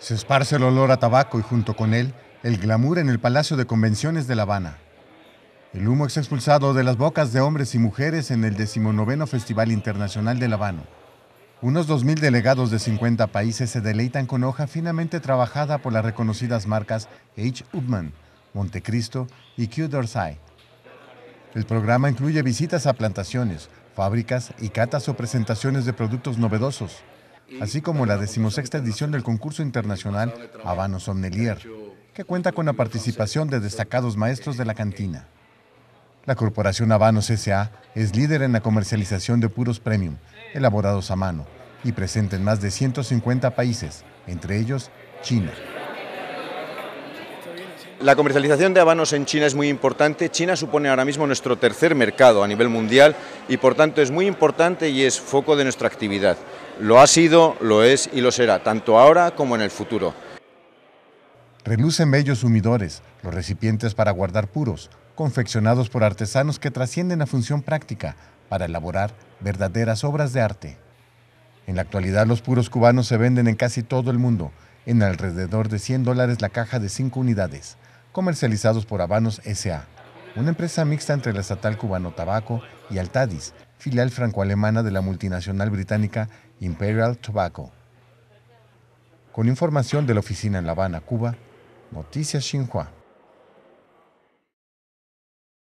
Se esparce el olor a tabaco y junto con él el glamour en el Palacio de Convenciones de La Habana. El humo es expulsado de las bocas de hombres y mujeres en el decimonoveno Festival Internacional de La Habana. Unos 2.000 delegados de 50 países se deleitan con hoja finamente trabajada por las reconocidas marcas H. Upman, Montecristo y Q. Dorsey. El programa incluye visitas a plantaciones, fábricas y catas o presentaciones de productos novedosos así como la decimosexta edición del concurso internacional Habanos Sommelier, que cuenta con la participación de destacados maestros de la cantina. La Corporación Habanos S.A. es líder en la comercialización de puros premium, elaborados a mano, y presente en más de 150 países, entre ellos China. La comercialización de habanos en China es muy importante. China supone ahora mismo nuestro tercer mercado a nivel mundial y por tanto es muy importante y es foco de nuestra actividad. Lo ha sido, lo es y lo será, tanto ahora como en el futuro. Relucen bellos humidores, los recipientes para guardar puros, confeccionados por artesanos que trascienden a función práctica para elaborar verdaderas obras de arte. En la actualidad los puros cubanos se venden en casi todo el mundo, en alrededor de 100 dólares la caja de 5 unidades, comercializados por Habanos SA, una empresa mixta entre la estatal cubano Tabaco y Altadis, filial franco-alemana de la multinacional británica Imperial Tobacco. Con información de la oficina en La Habana, Cuba, Noticias Xinhua.